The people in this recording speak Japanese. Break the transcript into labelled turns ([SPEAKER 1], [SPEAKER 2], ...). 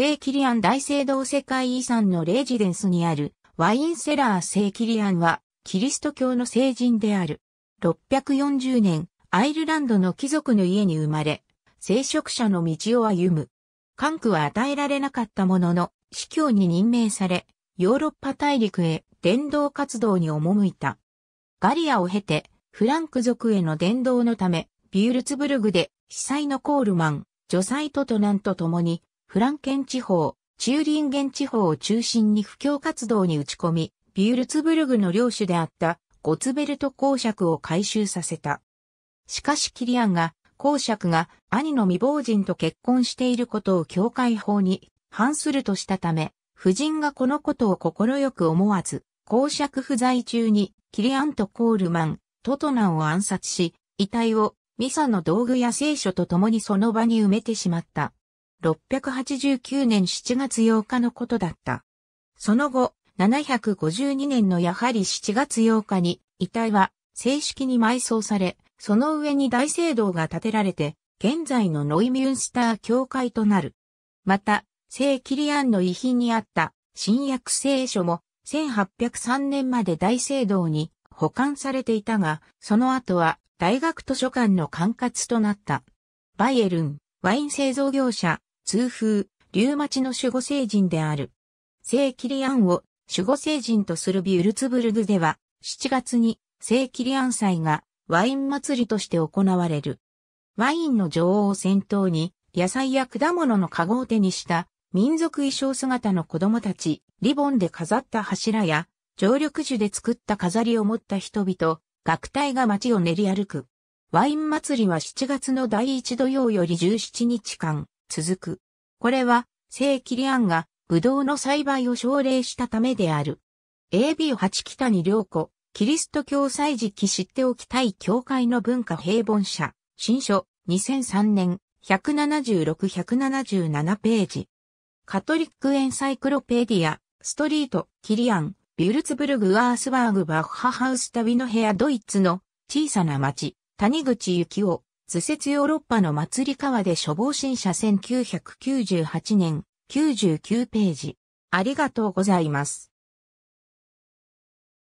[SPEAKER 1] 聖キリアン大聖堂世界遺産のレジデンスにあるワインセラー聖キリアンはキリスト教の聖人である。640年、アイルランドの貴族の家に生まれ、聖職者の道を歩む。関区は与えられなかったものの、司教に任命され、ヨーロッパ大陸へ伝道活動に赴いた。ガリアを経て、フランク族への伝道のため、ビュールツブルグで、司祭のコールマン、女祭とトナンと共に、フランケン地方、チューリンゲン地方を中心に布教活動に打ち込み、ビュルツブルグの領主であったゴツベルト公爵を回収させた。しかしキリアンが、公爵が兄の未亡人と結婚していることを教会法に反するとしたため、夫人がこのことを快く思わず、公爵不在中にキリアンとコールマン、トトナンを暗殺し、遺体をミサの道具や聖書と共にその場に埋めてしまった。689年7月8日のことだった。その後、752年のやはり7月8日に、遺体は正式に埋葬され、その上に大聖堂が建てられて、現在のノイミュンスター教会となる。また、聖キリアンの遺品にあった新約聖書も1803年まで大聖堂に保管されていたが、その後は大学図書館の管轄となった。バイエルン、ワイン製造業者、通風、リュウマチの守護聖人である。聖キリアンを守護聖人とするビュルツブルグでは、7月に聖キリアン祭がワイン祭りとして行われる。ワインの女王を先頭に、野菜や果物の籠を手にした民族衣装姿の子供たち、リボンで飾った柱や、常緑樹で作った飾りを持った人々、学隊が街を練り歩く。ワイン祭りは7月の第1土曜より17日間、続く。これは、聖キリアンが、ブドウの栽培を奨励したためである。AB8 北に良子、キリスト教祭時期知っておきたい教会の文化平凡社、新書、2003年、176-177ページ。カトリックエンサイクロペディア、ストリート、キリアン、ビュルツブルグ・アースバーグ・バッハハウス旅の部屋ドイツの小さな町、谷口幸雄、図説ヨーロッパの祭り川で処方新社1998年99ページ。ありがとうございます。